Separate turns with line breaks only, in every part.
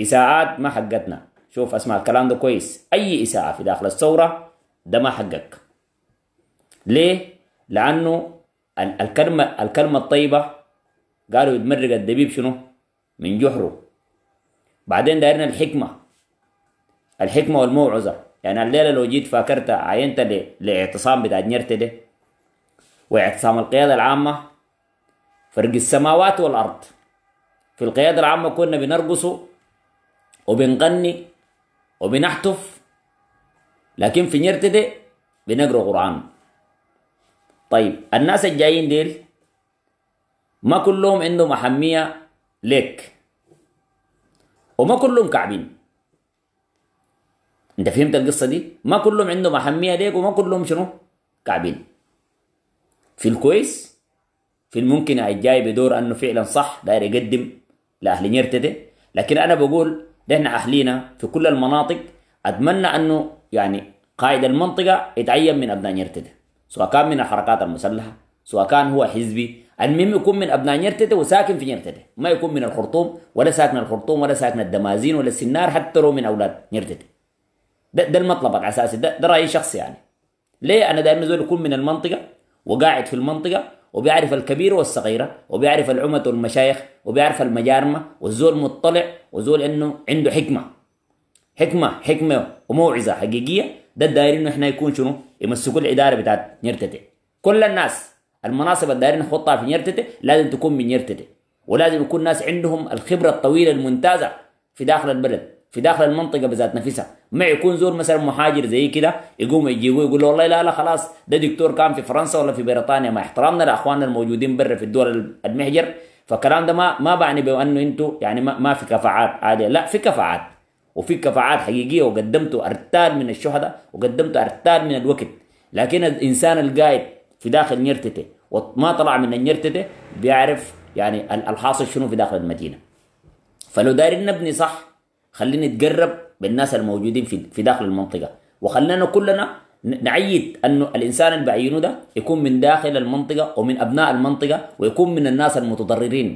إساءات ما حقتنا شوف اسمع الكلام ده كويس أي إساءة في داخل الثورة ده ما حقك ليه؟ لأنه الكلمة الكلمة الطيبة قالوا يتمرق الدبيب شنو؟ من جحره بعدين دايرنا الحكمة الحكمة والموعظة يعني الليلة لو جيت فاكرت عينت لاعتصام بتاع نيرتي ده واعتصام القيادة العامة فرق السماوات والأرض في القيادة العامة كنا بنرقصوا وبنغني وبنحتف لكن في نيرت دي بنقرأ قرآن طيب الناس الجايين ديل ما كلهم عندهم أهمية لك وما كلهم كعبين انت فهمت القصة دي ما كلهم عندهم أهمية ليك وما كلهم شنو كعبين في الكويس في الممكن الجاي بدور أنه فعلا صح داير يقدم لأهل نيرتدي لكن أنا بقول نحن أهلينا في كل المناطق أتمنى أنه يعني قائد المنطقة يتعين من أبناء نيرتدة سواء كان من الحركات المسلحة سواء كان هو حزبي المهم يكون من أبناء نيرتدة وساكن في نيرتدة ما يكون من الخرطوم ولا ساكن الخرطوم ولا ساكن الدمازين ولا السنار حتى لو من أولاد نيرتدة ده, ده المطلب الأساسي ده, ده رأيي شخصي يعني ليه أنا دائما زول يكون من المنطقة وقاعد في المنطقة وبيعرف الكبير والصغيرة وبيعرف العمة والمشايخ وبيعرف المجارمة والزول مطلع وزول انه عنده حكمة حكمة حكمة وموعظة حقيقية ده الدايرين انه احنا يكون شنو يمسكوا الإدارة بتاعت نيرتتي كل الناس المناصب الدايرين نحطها في نيرتتي لازم تكون من نيرتتي ولازم يكون ناس عندهم الخبرة الطويلة الممتازة في داخل البلد في داخل المنطقة بذات نفسها ما يكون زور مثلا محاجر زي كده يقوم يجيبوه يقول له والله لا لا خلاص ده دكتور كان في فرنسا ولا في بريطانيا مع احترامنا لاخواننا الموجودين برا في الدول المحجر فالكلام ده ما ما بعني بانه انتوا يعني ما, ما في كفاءات عادية لا في كفاءات وفي كفاءات حقيقية وقدمتوا ارتال من الشهداء وقدمتوا ارتال من الوقت لكن الانسان القائد في داخل نيرتته وما طلع من النيرتته بيعرف يعني الحاصل شنو في داخل المدينة فلو دارين نبني صح خلينا نتقرب بالناس الموجودين في في داخل المنطقه وخلينا كلنا نعيد انه الانسان اللي بعينه ده يكون من داخل المنطقه ومن ابناء المنطقه ويكون من الناس المتضررين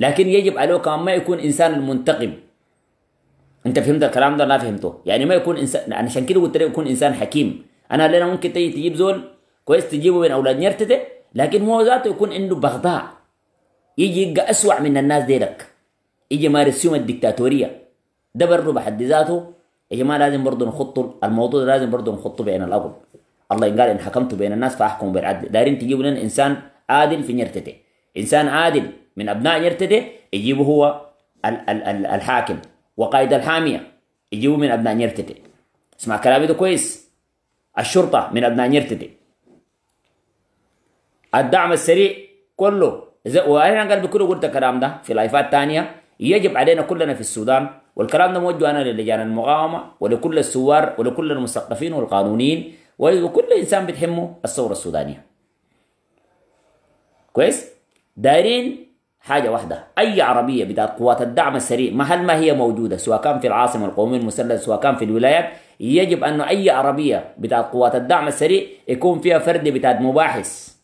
لكن يجب عليه كمان ما يكون انسان المنتقم انت فهمت الكلام ده لا فهمته يعني ما يكون انسان عشان كده قلت لك يكون انسان حكيم انا لنا ممكن تيجي تجيب زول كويس تجيبه من اولاد نيرتته لكن هو ذاته يكون عنده بغضاء يجي يبقى اسوء من الناس ديلك يجي يمارس يوم الدكتاتوريه ده برضه بحد ذاته يا إيه جماعه لازم برضه نخطوا الموضوع ده لازم برضه نخطوا بين الابل الله قال ان حكمت بين الناس فاحكم بالعدل دايرين تجيبوا لنا انسان عادل في نيرتته انسان عادل من ابناء نيرتته يجيبوا هو ال ال ال الحاكم وقائد الحاميه يجيبوا من ابناء نيرتته اسمع كلامي ده كويس الشرطه من ابناء نيرتته الدعم السريع كله وانا قلبي كله قلت الكلام ده في لايفات ثانيه يجب علينا كلنا في السودان والكلام ده موجه أنا للجان المقاومة ولكل الثوار ولكل المثقفين والقانونيين ولكل إنسان بتحمه الثورة السودانية كويس دايرين حاجة واحدة أي عربية بتاعت قوات الدعم السريع مهل ما هي موجودة سواء كان في العاصمة القومية المسلحة سواء كان في الولايات يجب أنه أي عربية بتاعت قوات الدعم السريع يكون فيها فرد بتاعت مباحث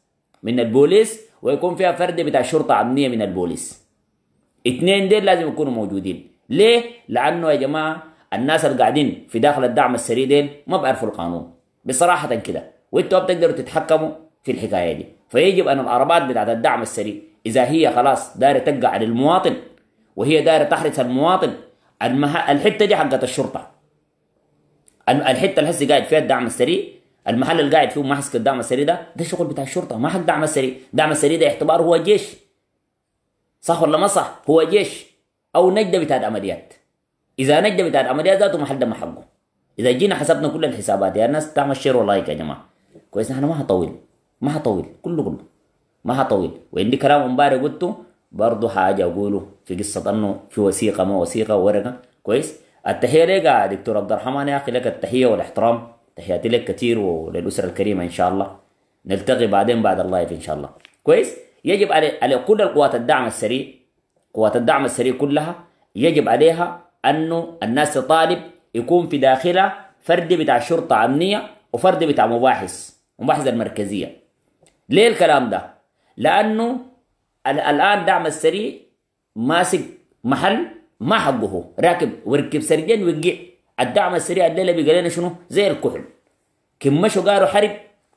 من البوليس ويكون فيها فرد بتاع شرطة أمنية من البوليس اثنين ديل لازم يكونوا موجودين ليه؟ لأنه يا جماعة الناس اللي قاعدين في داخل الدعم السري ديل ما بيعرفوا القانون بصراحة كده وانتوا بتقدروا تتحكموا في الحكاية دي فيجب أن العربات بتاعت الدعم السري إذا هي خلاص دايرة تقع للمواطن وهي دايرة تحرس المواطن المها... الحتة دي حقت الشرطة الحتة اللي هسه قاعد فيها الدعم السري المحل اللي قاعد فيه محسك حسك الدعم السري ده ده شغل بتاع الشرطة ما حق دعم السري دعم السري ده اعتبار هو جيش صح ولا ما صح هو جيش او نجده بتاع العمليات اذا نجده بتاع العمليات ذاته محل ما حقه اذا جينا حسبنا كل الحسابات يا الناس تعمل شير ولايك يا جماعه كويس نحن ما هطول ما هطول كله كله ما هطول وعندي كلام امبارح قلته برضه حاجه اقوله في قصه انه في وثيقه ما وثيقه ورقه كويس التحيه لك يا دكتور عبد الرحمن يا اخي لك التحيه والاحترام تحياتي لك كثير وللاسره الكريمه ان شاء الله نلتقي بعدين بعد اللايف ان شاء الله كويس يجب على كل القوات الدعم السريع قوات الدعم السريع كلها يجب عليها انه الناس تطالب يكون في داخلها فرد بتاع شرطه امنيه وفرد بتاع مباحث مباحث المركزيه ليه الكلام ده لانه الان دعم السريع ماسك محل ما حقه راكب وركب سرجين وقع الدعم السريع الليله بقى لنا شنو زي الكحل كم مشوا قالوا حرب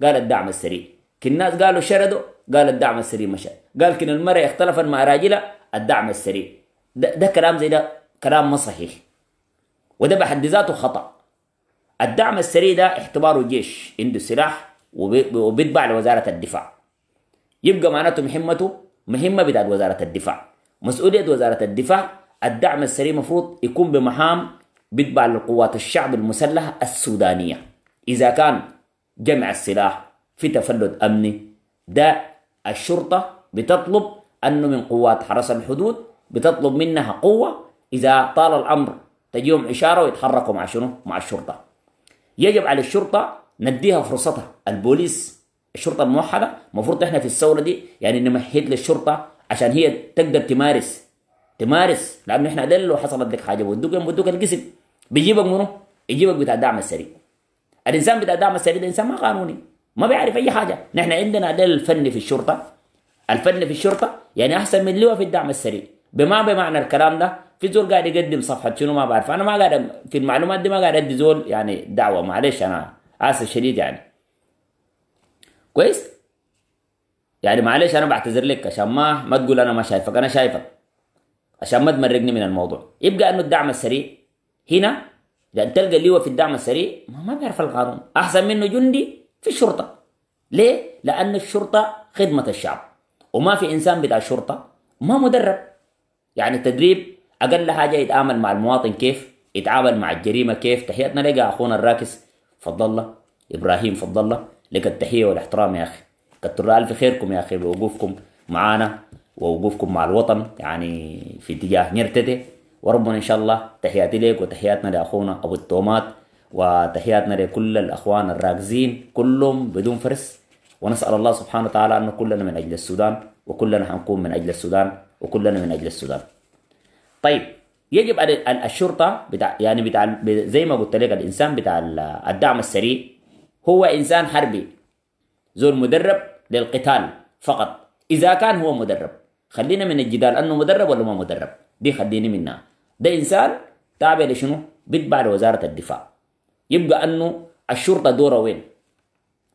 قال الدعم السريع كم الناس قالوا شردوا قال الدعم السريع مشى قال كن المرأة اختلفت مع راجلها الدعم السريع ده, ده كلام زي ده كلام ما صحيح وده بحد ذاته خطأ الدعم السريع ده احتباره جيش عنده سلاح وبيتبع لوزارة الدفاع يبقى معناته مهمته مهمة بتاعت وزارة الدفاع مسؤولية وزارة الدفاع الدعم السريع مفروض يكون بمهام بيتبع لقوات الشعب المسلحة السودانية إذا كان جمع السلاح في تفلت أمني ده الشرطة بتطلب أنه من قوات حرس الحدود بتطلب منها قوة إذا طال الأمر تجيهم إشارة ويتحركوا مع شنو؟ مع الشرطة يجب على الشرطة نديها فرصتها البوليس الشرطة الموحدة المفروض احنا في الثورة دي يعني نمهد للشرطة عشان هي تقدر تمارس تمارس لأنه احنا لو حصلت لك حاجة بودوك بودوك القسم بيجيبك منه؟ يجيبك بتاع الدعم السريع الإنسان بتاع الدعم السريع ده إنسان ما قانوني ما بيعرف اي حاجه نحن عندنا ده الفن في الشرطه الفن في الشرطه يعني احسن من لواء في الدعم السريع بما بمعنى الكلام ده في زول قاعد يقدم صفحه شنو ما بعرف انا ما قاعد في المعلومات دي ما قاعد ادي زول يعني دعوه معلش انا اسف شديد يعني كويس يعني معلش انا بعتذر لك عشان ما ما تقول انا ما شايفك انا شايفك عشان ما تمرقني من الموضوع يبقى انه الدعم السريع هنا لان تلقى اللواء في الدعم السريع ما, ما بيعرف القانون احسن منه جندي في الشرطة ليه؟ لأن الشرطة خدمة الشعب وما في إنسان بتاع شرطة ما مدرب يعني التدريب أقل حاجة يتعامل مع المواطن كيف يتعامل مع الجريمة كيف تحياتنا لك أخونا الراكس فضل الله إبراهيم فضل الله لك التحية والاحترام يا أخي كتر ألف خيركم يا أخي بوقوفكم معانا ووقوفكم مع الوطن يعني في اتجاه نرتدي وربنا إن شاء الله تحياتي لك وتحياتنا لأخونا أبو التومات وتحياتنا لكل الأخوان الراكزين كلهم بدون فرس ونسأل الله سبحانه وتعالى أن كلنا من أجل السودان وكلنا حنكون من أجل السودان وكلنا من أجل السودان طيب يجب الشرطة بتاع يعني بتاع زي ما قلت لك الإنسان بتاع الدعم السريع هو إنسان حربي زول مدرب للقتال فقط إذا كان هو مدرب خلينا من الجدال أنه مدرب ولا ما مدرب دي خليني منها ده إنسان تابع لشنو؟ بيتبع لوزارة الدفاع يبقى انه الشرطه دوره وين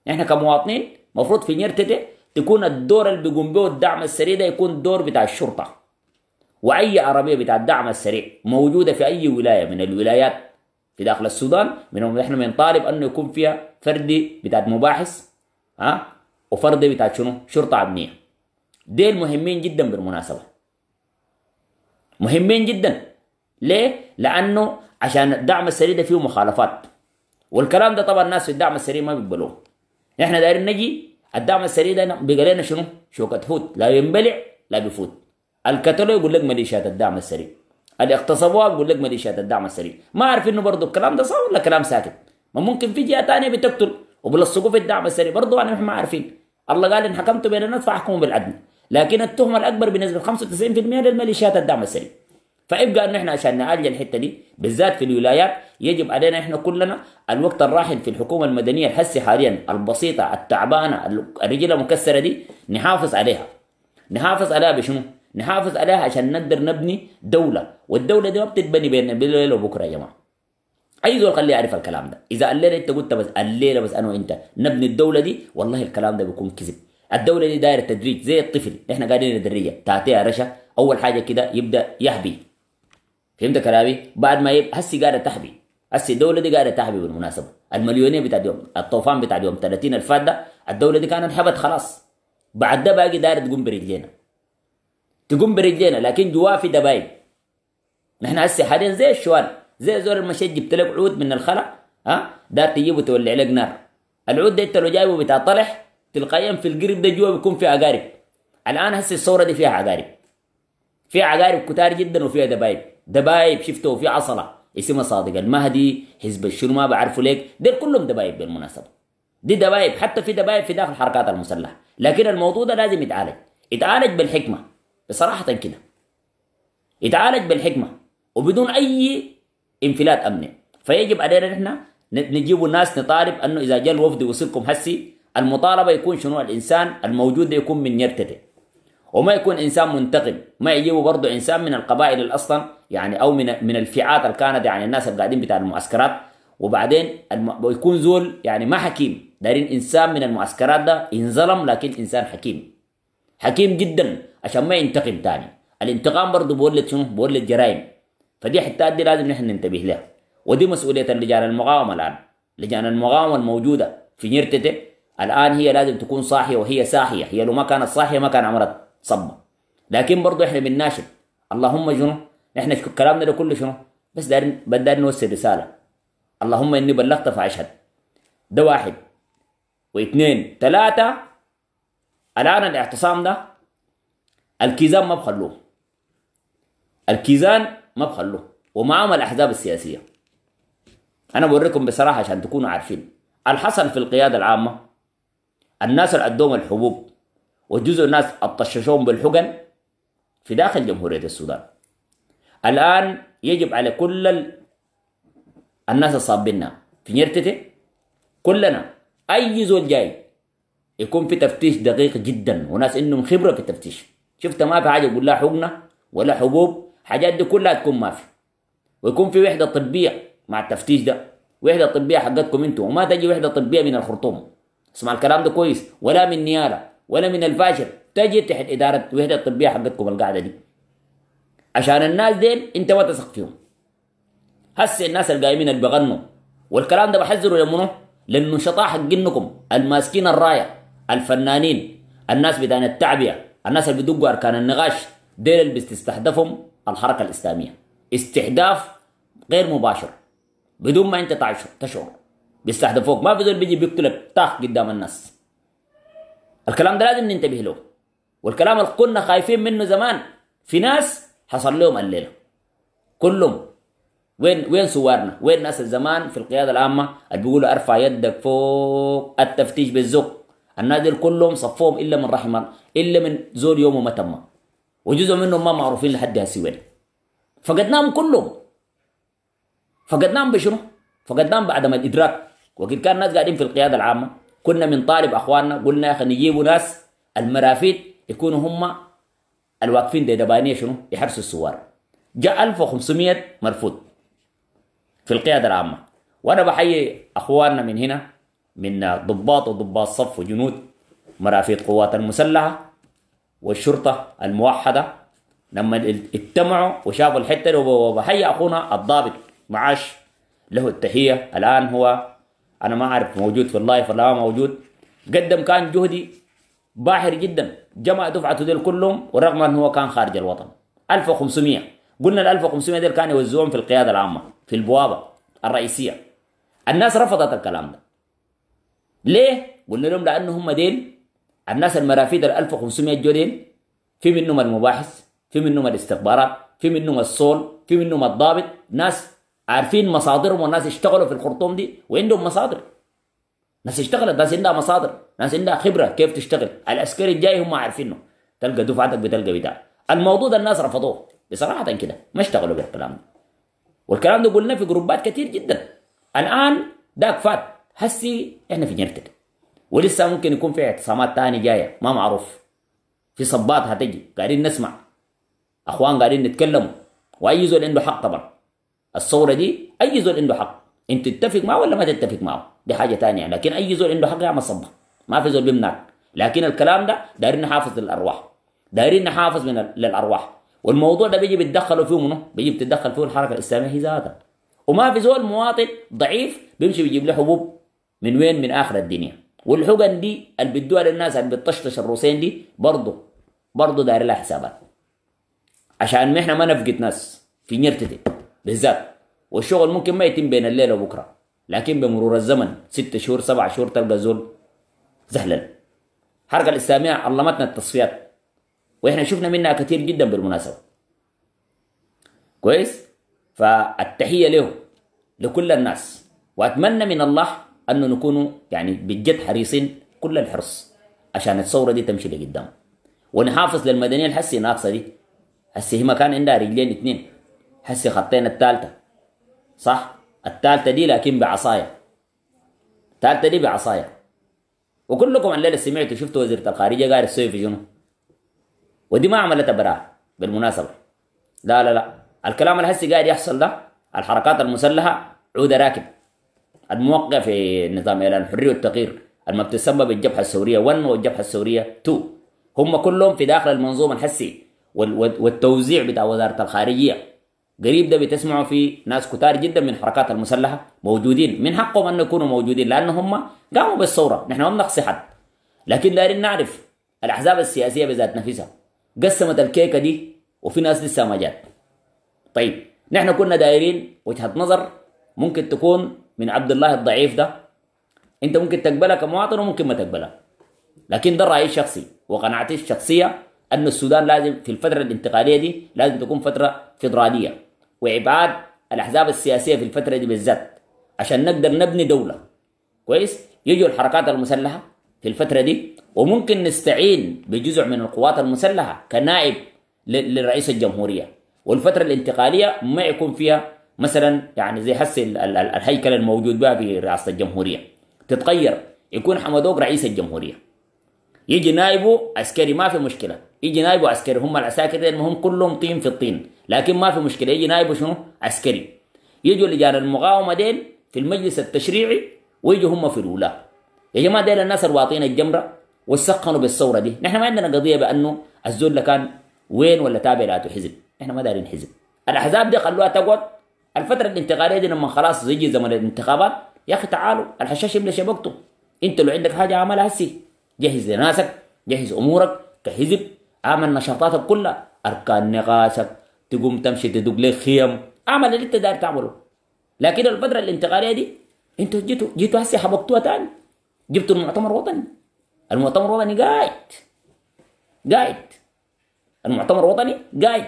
احنا كمواطنين مفروض في نيرتي تكون الدور اللي بيقوم به الدعم السريع ده يكون الدور بتاع الشرطه واي عربيه بتاع الدعم السريع موجوده في اي ولايه من الولايات في داخل السودان من احنا بنطالب انه يكون فيها فردي بتاع مباحث ها وفردي بتاع شنو شرطه امنيه ديل مهمين جدا بالمناسبه مهمين جدا ليه؟ لانه عشان الدعم السريع ده فيه مخالفات والكلام ده طبعا الناس في الدعم السريع ما بيقبلوه احنا دايرين نجي الدعم السريع ده بقى لنا شنو شوكه كتفوت لا ينبلع لا بيفوت الكتالوج يقول لك مليشيات الدعم السريع اللي اغتصبوها بيقول لك مليشيات الدعم السريع ما عارف انه برضه الكلام ده صح ولا كلام ساكت ما ممكن في جهه ثانيه بتقتل وبلصقوا في الدعم السريع برضه انا ما عارفين الله قال ان حكمتوا بين الناس فاحكموا بالعدل لكن التهمه الاكبر بنسبه 95% للمليشيات الدعم السريع فيبقى ان احنا عشان نعالج الحته دي بالذات في الولايات يجب علينا احنا كلنا الوقت الراحل في الحكومه المدنيه الحسي حاليا البسيطه التعبانه الرجل المكسره دي نحافظ عليها نحافظ عليها بشنو؟ نحافظ عليها عشان نقدر نبني دوله والدوله دي ما بتتبني بين الليل وبكره يا جماعه اي زول خليه يعرف الكلام ده اذا الليله انت قلت بس الليله بس انا وانت نبني الدوله دي والله الكلام ده بيكون كذب الدوله دي دايره تدريج زي الطفل احنا قاعدين ندريه تعطيها رشا اول حاجه كده يبدا يهبي فهمت كلامي بعد ما يب... هسي قاعده تحبي هسي الدوله دي قاعده تحبي بالمناسبه المليونيه بتاع اليوم الطوفان بتاع اليوم 30 الفات ده الدوله دي كانت حبت خلاص بعد ده باقي دايره تقوم برجلينا تقوم برجلينا لكن جواه في دبايب نحن هسي حاليا زي الشوال زي زور المشيت جبت لك عود من الخلا ها دار تجيبه وتولع لك نار العود ده انت لو جايبه بتاع طلح تلقائيا في القرب ده جوا بيكون فيه عقارب الان هسي الصوره دي فيها عقارب فيها عقارب كتار جدا وفيها دبايب دبايب شفته في عصلة اسمها صادق المهدي حزب الشرما ما بعرفه ليك ديل كلهم دبايب بالمناسبة دي دبايب حتى في دبايب في داخل الحركات المسلحة لكن الموضوع ده لازم يتعالج يتعالج بالحكمة بصراحة كده يتعالج بالحكمة وبدون أي انفلات أمني فيجب علينا نحن نجيب الناس نطالب أنه إذا جاء الوفد يوصلكم هسي المطالبة يكون شنو الإنسان الموجود يكون من يرتدي وما يكون انسان منتقم ما يجيبوا برضه انسان من القبائل الاصلا اصلا يعني او من من الفئات اللي كانت يعني الناس اللي قاعدين بتاع المعسكرات وبعدين الم... يكون زول يعني ما حكيم دارين انسان من المعسكرات ده انظلم لكن انسان حكيم حكيم جدا عشان ما ينتقم تاني الانتقام برضه بولد شنو بولد جرائم فدي حتات دي لازم نحن ننتبه لها ودي مسؤوليه لجان المقاومه الان لجان المقاومه الموجوده في نيرتته الان هي لازم تكون صاحيه وهي ساحيه هي لو ما كانت صاحيه ما كان عمرت صمم لكن برضه احنا بنناشد اللهم شنو احنا كلامنا ده كله شنو بس دارين دارين نوصل رساله اللهم اني بلغت فاشهد ده واحد واثنين ثلاثه الان الاعتصام ده الكيزان ما بخلوه الكيزان ما بخلوه ومعاهم الاحزاب السياسيه انا بوريكم بصراحه عشان تكونوا عارفين الحصل في القياده العامه الناس اللي الحبوب وجزء الناس الطششهم بالحقن في داخل جمهورية السودان الآن يجب على كل ال... الناس الصابين في نيرتتي كلنا أي زول جاي يكون في تفتيش دقيق جدا وناس إنهم خبرة في التفتيش شفت ما في حاجة يقول لا حقنة ولا حبوب حاجات دي كلها تكون ما في ويكون في وحدة طبية مع التفتيش ده وحدة طبية حقتكم انتم وما تجي وحدة طبية من الخرطوم اسمع الكلام ده كويس ولا من نيارة ولا من الفاشل تجي تحت إدارة وحدة الطبية حقتكم القاعدة دي عشان الناس ديل أنت ما تثق فيهم هسه الناس القايمين اللي بغنوا والكلام ده بحذره لمنو؟ للنشطاء حقينكم الماسكين الراية الفنانين الناس بدان التعبية الناس اللي بيدقوا أركان النقاش ديل اللي بتستهدفهم الحركة الإسلامية استهداف غير مباشر بدون ما أنت تشعر بيستهدفوك ما في بيجي بيقتلك تاخ قدام الناس الكلام ده لازم ننتبه له والكلام اللي كنا خايفين منه زمان في ناس حصل لهم الليله كلهم وين وين صورنا وين ناس الزمان في القياده العامه اللي بيقولوا ارفع يدك فوق التفتيش بالزق الناس كلهم صفوهم الا من رحم الا من زول يومه ما تم وجزء منهم ما معروفين لحد هسي وين فقدناهم كلهم فقدناهم بشنو؟ فقدناهم بعدم الادراك وقد كان الناس قاعدين في القياده العامه كنا من طالب اخواننا قلنا يا اخي نجيبوا ناس المرافيد يكونوا هم الواقفين ديدبانيه شنو يحرسوا الثوار جاء 1500 مرفوض في القياده العامه وانا بحيي اخواننا من هنا من ضباط وضباط صف وجنود مرافيد قوات المسلحه والشرطه الموحده لما اجتمعوا وشافوا الحته وبحيي اخونا الضابط معاش له التحيه الان هو انا ما اعرف موجود في اللايف ولا ما موجود قدم كان جهدي باهر جدا جمع دفعته ديل كلهم ورغم انه هو كان خارج الوطن 1500 قلنا ال 1500 ديل كانوا يوزعوهم في القياده العامه في البوابه الرئيسيه الناس رفضت الكلام ده ليه؟ قلنا لهم لانه هم ديل الناس المرافيد ال 1500 جو في منهم المباحث في منهم الاستخبارات في منهم الصول في منهم الضابط ناس عارفين مصادرهم والناس اشتغلوا في الخرطوم دي وعندهم مصادر ناس اشتغلت ناس عندها مصادر ناس عندها خبره كيف تشتغل العسكري الجاي هم عارفينه تلقى دفعتك بتلقى بتاع الموضوع ده الناس رفضوه بصراحه كده ما اشتغلوا بالكلام ده والكلام ده قلناه في جروبات كتير جدا الان داك فات هسي احنا في جنرتك ولسه ممكن يكون في اعتصامات تاني جايه ما معروف في صبات هتجي قاعدين نسمع اخوان قاعدين نتكلموا واي زول عنده حق طبعا الصوره دي اي زول عنده حق انت تتفق معه ولا ما تتفق معه دي حاجه ثانيه لكن اي زول عنده حق يعمل صبه ما في زول بيمنعك لكن الكلام ده دايرين نحافظ للارواح دايرين نحافظ من للارواح والموضوع ده بيجي بيتدخلوا فيه منه بيجي بتتدخل فيه الحركه الاسلاميه هي ذاتها وما في زول مواطن ضعيف بيمشي بيجيب له حبوب من وين من اخر الدنيا والحقن دي اللي بتدوها للناس اللي بتطشطش الروسين دي برضه برضه داير لها حسابات عشان ما احنا ما نفقد ناس في نيرتتي بالذات والشغل ممكن ما يتم بين الليله وبكره لكن بمرور الزمن ست شهور سبع شهور تلقى زول زهلا الحركه الاسلاميه علمتنا التصفيات واحنا شفنا منها كثير جدا بالمناسبه كويس فالتحيه له لكل الناس واتمنى من الله انه نكون يعني بجد حريصين كل الحرص عشان الثوره دي تمشي لقدام ونحافظ للمدنيه الحسي ناقصه دي هسه هي ما كان عندها رجلين اثنين هسه خطينا الثالثة صح الثالثة دي لكن بعصايا الثالثة دي بعصايا وكلكم الليلة سمعتوا شفتوا وزيرة الخارجية قاعدة تسوي في شنو ودي ما عملتها براءة بالمناسبة لا لا لا الكلام اللي هسه قاعد يحصل ده الحركات المسلحة عودة راكب الموقع في نظام إعلان الحرية والتغيير ما بتسمى بالجبهة السورية 1 والجبهة السورية 2 هم كلهم في داخل المنظومة الحسي والتوزيع بتاع وزارة الخارجية قريب ده بتسمعوا في ناس كتار جدا من الحركات المسلحه موجودين من حقهم ان يكونوا موجودين لان هم قاموا بالثوره نحن ما بنقصي حد لكن دايرين نعرف الاحزاب السياسيه بذات نفسها قسمت الكيكه دي وفي ناس لسه ما جات طيب نحن كنا دايرين وجهه نظر ممكن تكون من عبد الله الضعيف ده انت ممكن تقبلها كمواطن وممكن ما تقبلها لكن ده رايي الشخصي وقناعتي الشخصيه ان السودان لازم في الفتره الانتقاليه دي لازم تكون فتره فدراليه وابعاد الاحزاب السياسيه في الفتره دي بالذات عشان نقدر نبني دوله كويس يجوا الحركات المسلحه في الفتره دي وممكن نستعين بجزء من القوات المسلحه كنائب لرئيس الجمهوريه والفتره الانتقاليه ما يكون فيها مثلا يعني زي حس الهيكل الموجود بها في رئاسه الجمهوريه تتغير يكون حمدوك رئيس الجمهوريه يجي نائبه عسكري ما في مشكله يجي نايب عسكري هم العساكر المهم كلهم طين في الطين لكن ما في مشكله يجي نايب شنو عسكري يجوا لجان المقاومه ديل في المجلس التشريعي ويجوا هم في الاولى يا جماعه ديل الناس الواطين الجمره وسخنوا بالثوره دي نحن ما عندنا قضيه بانه الزول كان وين ولا تابع لاتو حزب احنا ما دارين حزب الاحزاب دي خلوها تقعد الفتره الانتقاليه دي لما خلاص يجي زمن الانتخابات يا اخي تعالوا الحشاش يملى شبكته انت لو عندك حاجه عملها هسي جهز لناسك جهز امورك كحزب اعمل نشاطاتك كلها اركان نقاسك تقوم تمشي تدق لك خيم اعمل اللي انت داير تعمله لكن الفتره الانتقاليه دي انتوا جيتوا جيتوا هسه حبطتوها تاني جبتوا المؤتمر الوطني المؤتمر الوطني قاعد قاعد المؤتمر الوطني قاعد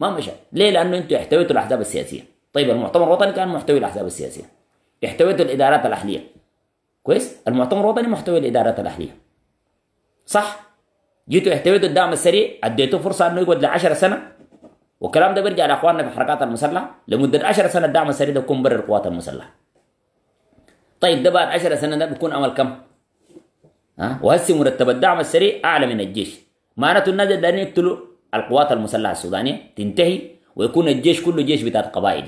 ما مشى ليه لانه انتوا احتويتوا الاحزاب السياسيه طيب المؤتمر الوطني كان محتوي الاحزاب السياسيه احتويتوا الادارات الاهليه كويس المؤتمر الوطني محتوي الادارات الاهليه صح جيتوا اهتميتوا الدعم السريع اديتوا فرصه انه يقعد ل 10 سنه والكلام ده بيرجع لاخواننا في الحركات المسلحه لمده 10 سنه الدعم السريع ده بيكون برر القوات المسلحه طيب ده بعد 10 سنه ده بيكون عمل كم؟ ها وهسي مرتب الدعم السريع اعلى من الجيش معناته الناس ده يقتلوا القوات المسلحه السودانيه تنتهي ويكون الجيش كله جيش بتاع قبائل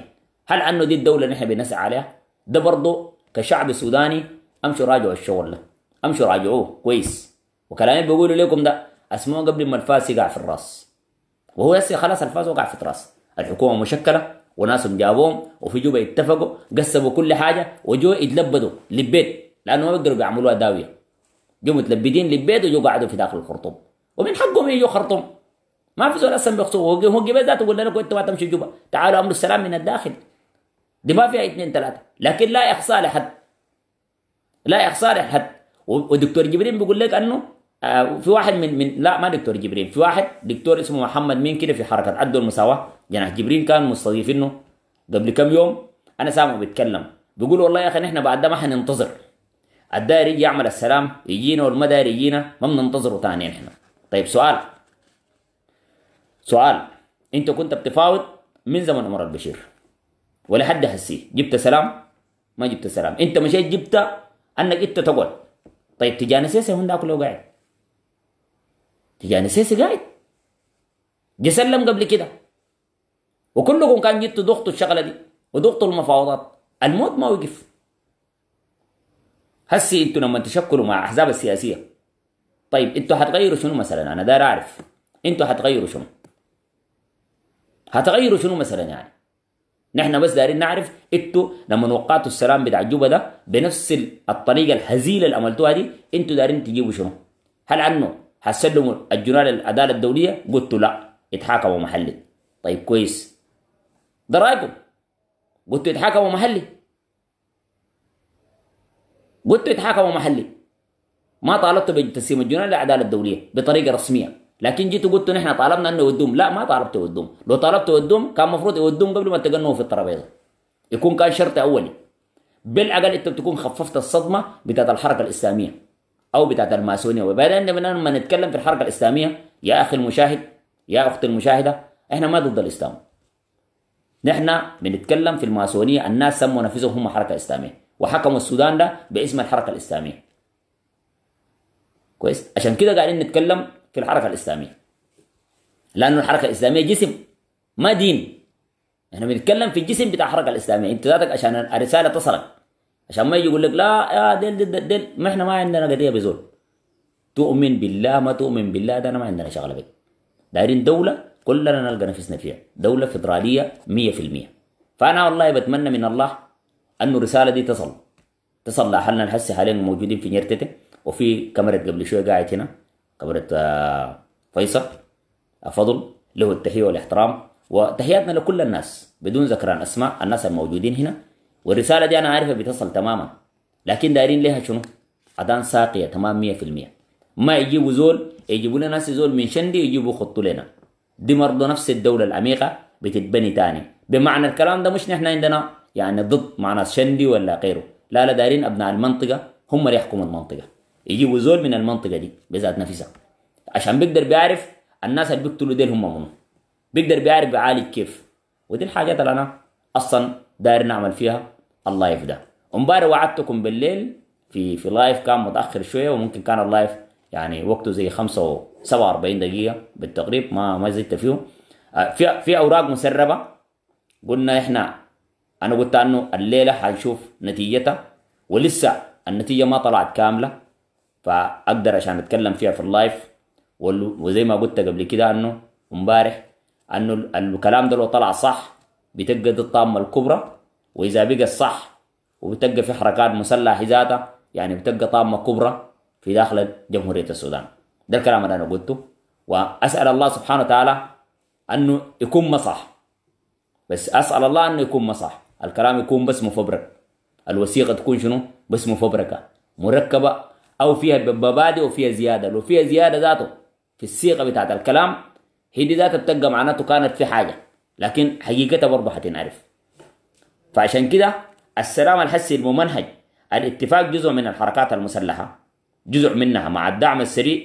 هل انه دي الدوله اللي نحن بنسعى عليها؟ ده برضه كشعب سوداني امشوا راجعوا الشغل ده امشوا راجعوه كويس وكلامي بقوله لكم ده اسموه قبل ما الفاس يقع في الراس وهو هسه خلاص الفاس وقع في الراس الحكومه مشكله وناسهم جابوهم وفي جوبا اتفقوا قسموا كل حاجه وجو يتلبدوا للبيت لانه ما بيقدروا يعملوها داويه جو متلبدين للبيت وجو قعدوا في داخل الخرطوم ومن حقهم يجوا خرطوم ما في زول اصلا بيخصوه هو جبال ذاته يقول لكم انتوا ما تمشوا جوبا تعالوا امروا السلام من الداخل دي ما فيها اثنين ثلاثه لكن لا اخصاء لحد لا اخصاء لحد ودكتور جبريل بيقول لك انه آه، في واحد من من لا ما دكتور جبريل في واحد دكتور اسمه محمد مين كده في حركه عدو المساواه جناح جبريل كان مستضيفينه قبل كم يوم انا سامعه بيتكلم بيقول والله يا اخي نحن بعد ده ما حننتظر الداير يجي يعمل السلام يجينا والمدار يجينا ما بننتظره ثاني نحن طيب سؤال سؤال انت كنت بتفاوض من زمن عمر البشير ولحد هسي جبت سلام ما جبت سلام انت مشيت جبت انك انت تقعد طيب تجانس يا هون داك لو قاعد يعني سيسي قاعد سلم قبل كده وكلكم كان جيتوا ضغطوا الشغله دي وضغطوا المفاوضات الموت ما وقف هسي انتوا لما تشكلوا مع الاحزاب السياسيه طيب انتوا حتغيروا شنو مثلا انا داير اعرف انتوا حتغيروا شنو هتغيروا شنو مثلا يعني نحن بس دارين نعرف انتوا لما وقعتوا السلام بتاع جوبا ده بنفس الطريقه الهزيله اللي عملتوها دي انتوا دارين تجيبوا شنو هل عنه هسلموا الجنال العداله الدوليه قلت لا يتحاكموا محلي طيب كويس ده رايكم قلتوا يتحاكموا محلي قلتوا يتحاكموا محلي ما طالبتوا بتسليم الجنال العداله الدوليه بطريقه رسميه لكن جيتوا قلتوا نحن طالبنا انه يودوهم لا ما طالبتوا يودوهم لو طالبتوا يودوهم كان المفروض يودوهم قبل ما تقنوا في الترابيزه يكون كان شرط اولي بالاقل انت بتكون خففت الصدمه بتاعت الحركه الاسلاميه او بتاعت الماسونيه وبعدين لما نتكلم في الحركه الاسلاميه يا اخي المشاهد يا اختي المشاهده احنا ما ضد الاسلام نحن بنتكلم في الماسونيه الناس سموا نفسهم هم حركه اسلاميه وحكموا السودان ده باسم الحركه الاسلاميه كويس عشان كده قاعدين نتكلم في الحركه الاسلاميه لانه الحركه الاسلاميه جسم ما دين احنا بنتكلم في الجسم بتاع الحركه الاسلاميه انت ذاتك عشان الرساله تصلك عشان ما يجي يقول لك لا يا ديل ديل, ديل ما احنا ما عندنا قضيه بزول تؤمن بالله ما تؤمن بالله ده انا ما عندنا شغله بك دايرين دوله كلنا نلقى نفسنا فيها دوله فدراليه 100% فانا والله بتمنى من الله انه الرساله دي تصل تصل لاهلنا الحسي حاليا موجودين في نيرتتي وفي كاميرا قبل شويه قاعد هنا كاميرا آه، فيصل آه، فضل له التحيه والاحترام وتحياتنا لكل الناس بدون ذكران اسماء الناس الموجودين هنا والرسالة دي أنا عارفة بتصل تماما لكن دايرين لها شنو أدان ساقية تمام مية في المية ما يجيبوا زول يجيبوا لنا ناس زول من شندي يجيبوا خطوا لنا دي برضه نفس الدولة العميقة بتتبني تاني بمعنى الكلام ده مش نحن عندنا يعني ضد مع ناس شندي ولا غيره لا لا دايرين أبناء المنطقة هم اللي يحكموا المنطقة يجيبوا زول من المنطقة دي بذات نفسها عشان بيقدر بيعرف الناس اللي بيقتلوا ديل هم منهم بيقدر بيعرف بيعالج كيف ودي الحاجات اللي أنا أصلا داير نعمل فيها اللايف ده امبارح وعدتكم بالليل في في لايف كان متاخر شويه وممكن كان اللايف يعني وقته زي 5 47 دقيقه بالتقريب ما ما زدت فيه آه، في في اوراق مسربه قلنا احنا انا قلت انه الليله حنشوف نتيجتها ولسه النتيجه ما طلعت كامله فاقدر عشان اتكلم فيها في اللايف وزي ما قلت قبل كده انه امبارح انه الكلام ده لو طلع صح بتجد الطامه الكبرى واذا بقى الصح وبتلقى في حركات مسلحه ذاتها يعني بتلقى طامه كبرى في داخل جمهوريه السودان ده الكلام اللي انا قلته واسال الله سبحانه وتعالى انه يكون مصح بس اسال الله انه يكون مصح الكلام يكون بس مفبرك الوثيقه تكون شنو بس مفبركه مركبه او فيها مبادئ وفيها زياده لو فيها زياده ذاته في الصيغه بتاعت الكلام هي دي ذاتها بتبقى معناته كانت في حاجه لكن حقيقتها برضه حتنعرف فعشان كده السلام الحسي الممنهج الاتفاق جزء من الحركات المسلحة جزء منها مع الدعم السريع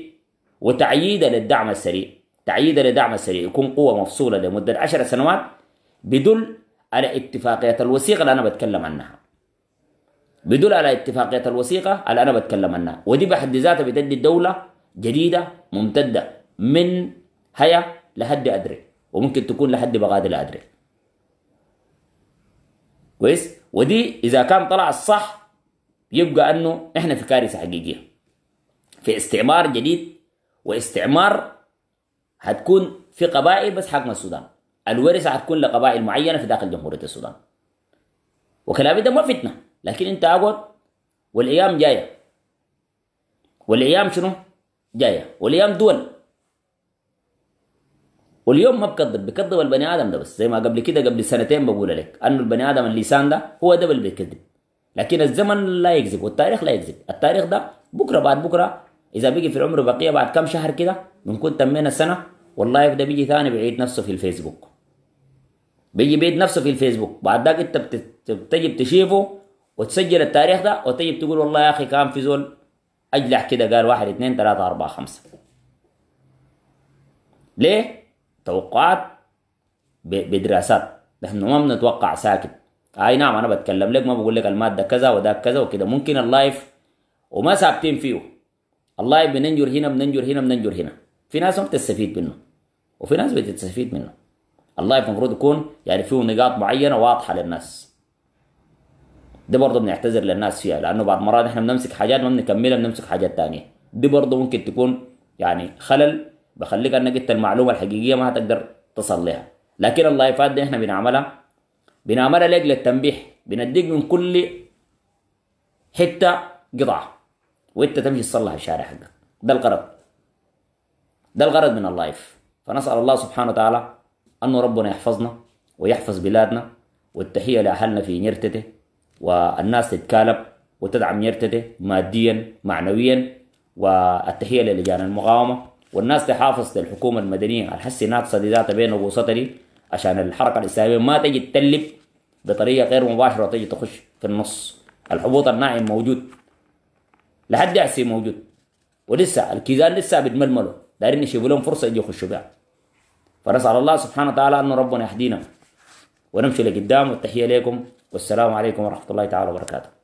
وتعييدا للدعم السريع تعييدا للدعم السريع يكون قوة مفصولة لمدة 10 سنوات بدل على اتفاقية الوثيقة اللي أنا بتكلم عنها بدل على اتفاقية الوثيقة اللي أنا بتكلم عنها ودي بحد ذاتها بتدي الدولة جديدة ممتدة من هيا لحد أدري وممكن تكون لحد بغادر أدري كويس ودي اذا كان طلع الصح يبقى انه احنا في كارثه حقيقيه في استعمار جديد واستعمار هتكون في قبائل بس حكم السودان الورثه هتكون لقبائل معينه في داخل جمهوريه السودان وكلامي ده ما فتنه لكن انت اقعد والايام جايه والايام شنو؟ جايه والايام دول واليوم ما بكذب بكذب البني ادم ده بس زي ما قبل كده قبل سنتين بقول لك انه البني ادم اللسان ده هو ده اللي بيكذب لكن الزمن لا يكذب والتاريخ لا يكذب التاريخ ده بكره بعد بكره اذا بيجي في العمر بقيه بعد كم شهر كده بنكون تمينا السنه واللايف ده بيجي ثاني بيعيد نفسه في الفيسبوك بيجي بيعيد نفسه في الفيسبوك بعد ذاك انت بتجي بتشيفه وتسجل التاريخ ده وتجي بتقول والله يا اخي كان في زول اجلح كده قال واحد اثنين ثلاثه اربعه خمسه ليه؟ توقعات بدراسات نحن ما بنتوقع ساكت اي نعم انا بتكلم لك ما بقول لك الماده كذا وده كذا وكذا ممكن اللايف وما ثابتين فيه اللايف بننجر هنا بننجر هنا بننجر هنا في ناس ما بتستفيد منه وفي ناس بتستفيد منه اللايف المفروض يكون يعني فيه نقاط معينه واضحه للناس دي برضه بنعتذر للناس فيها لانه بعض مرات احنا بنمسك حاجات ما بنكملها بنمسك حاجات تانية دي برضه ممكن تكون يعني خلل بخليك انك انت المعلومه الحقيقيه ما هتقدر تصل لها لكن اللايفات دي احنا بنعملها بنعملها ليك للتنبيه بنديك من كل حته قطعه وانت تمشي تصلح الشارع حقك ده الغرض ده الغرض من اللايف فنسال الله سبحانه وتعالى انه ربنا يحفظنا ويحفظ بلادنا والتحيه لاهلنا في نيرتته والناس تتكالب وتدعم نيرتته ماديا معنويا والتحيه للجان المقاومه والناس تحافظ للحكومة المدنية على حس ناقصة ذاتها بين وسطري عشان الحركة الإسلامية ما تجي تتلف بطريقة غير مباشرة تجي تخش في النص الحبوط الناعم موجود لحد يحسي موجود ولسه الكيزان لسه بتململوا دايرين يشوفوا لهم فرصة يجي يخشوا بها فنسأل الله سبحانه وتعالى أنه ربنا يهدينا ونمشي لقدام والتحية لكم والسلام عليكم ورحمة الله تعالى وبركاته